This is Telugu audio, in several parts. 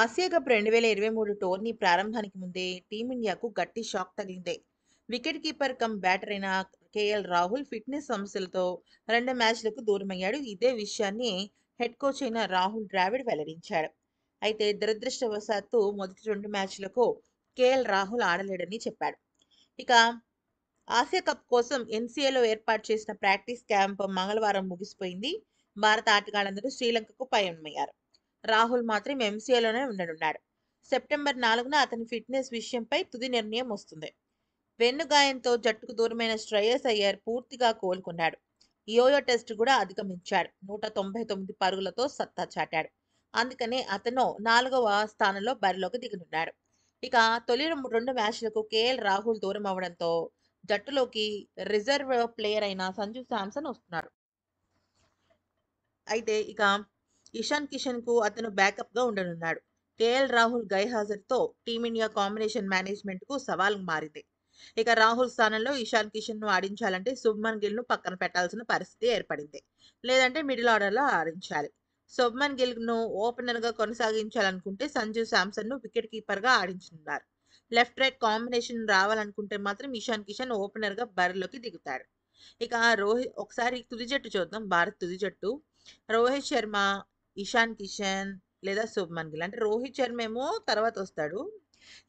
ఆసియా కప్ రెండు వేల ఇరవై మూడు టోర్నీ ప్రారంభానికి ముందే టీమిండియాకు గట్టి షాక్ తగిలింది వికెట్ కీపర్ కమ్ బ్యాటర్ అయిన కేఎల్ రాహుల్ ఫిట్నెస్ సమస్యలతో రెండు మ్యాచ్లకు దూరమయ్యాడు ఇదే విషయాన్ని హెడ్ కోచ్ అయిన రాహుల్ ద్రావిడ్ వెల్లడించాడు అయితే దురదృష్టవశాత్తు మొదటి రెండు మ్యాచ్లకు కేఎల్ రాహుల్ ఆడలేడని చెప్పాడు ఇక ఆసియా కప్ కోసం ఎన్సీఏలో ఏర్పాటు చేసిన ప్రాక్టీస్ క్యాంప్ మంగళవారం ముగిసిపోయింది భారత ఆటగాళ్ళందరూ శ్రీలంకకు పయనమయ్యారు రాహుల్ మాత్రం ఎంసీఏలోనే ఉండనున్నాడు సెప్టెంబర్ నాలుగున అతని ఫిట్నెస్ విషయంపై తుది నిర్ణయం వస్తుంది వెన్నుగాయంతో జట్టుకు దూరమైన శ్రేయస్ అయ్యర్ పూర్తిగా కోలుకున్నాడు యోయో టెస్ట్ కూడా అధిగమించాడు నూట తొంభై తొమ్మిది పరుగులతో సత్తా చాటాడు అందుకనే అతను నాలుగవ స్థానంలో బరిలోకి దిగనున్నాడు ఇక తొలి రెండు మ్యాచ్లకు కేఎల్ రాహుల్ దూరం అవడంతో జట్టులోకి రిజర్వ్ ప్లేయర్ అయిన సంజు శాంసన్ వస్తున్నాడు అయితే ఇక ఇషాన్ కిషన్ కు అతను బ్యాకప్ గా ఉండనున్నాడు కేఎల్ రాహుల్ గైహాజర్తో టీమిండియా కాంబినేషన్ మేనేజ్మెంట్ కు సవాల్ మారింది ఇక రాహుల్ స్థానంలో ఇషాన్ కిషన్ ను ఆడించాలంటే శుభ్మన్ ను పక్కన పెట్టాల్సిన పరిస్థితి ఏర్పడింది లేదంటే మిడిల్ ఆర్డర్లో ఆడించాలి శుభ్మన్ గిల్ ఓపెనర్ ఓపెనర్గా కొనసాగించాలనుకుంటే సంజు ను వికెట్ కీపర్గా ఆడించనున్నారు లెఫ్ట్ రైట్ కాంబినేషన్ రావాలనుకుంటే మాత్రం ఇషాన్ కిషన్ ఓపెనర్గా బరిలోకి దిగుతాడు ఇక రోహిత్ ఒకసారి తుది జట్టు చూద్దాం భారత్ తుది జట్టు రోహిత్ శర్మ ఇషాన్ కిషన్ లేదా శుభ్మన్ గిల్ అంటే రోహిత్ శర్మ ఏమో తర్వాత వస్తాడు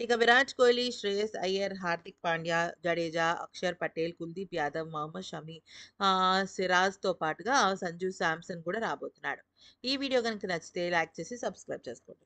ఇక విరాట్ కోహ్లీ శ్రేయస్ అయ్యర్ హార్దిక్ పాండ్యా జడేజా అక్షర్ పటేల్ కుల్దీప్ యాదవ్ మహమ్మద్ షమి సిరాజ్తో పాటుగా సంజు శాంసన్ కూడా రాబోతున్నాడు ఈ వీడియో కనుక నచ్చితే లైక్ చేసి సబ్స్క్రైబ్ చేసుకోండి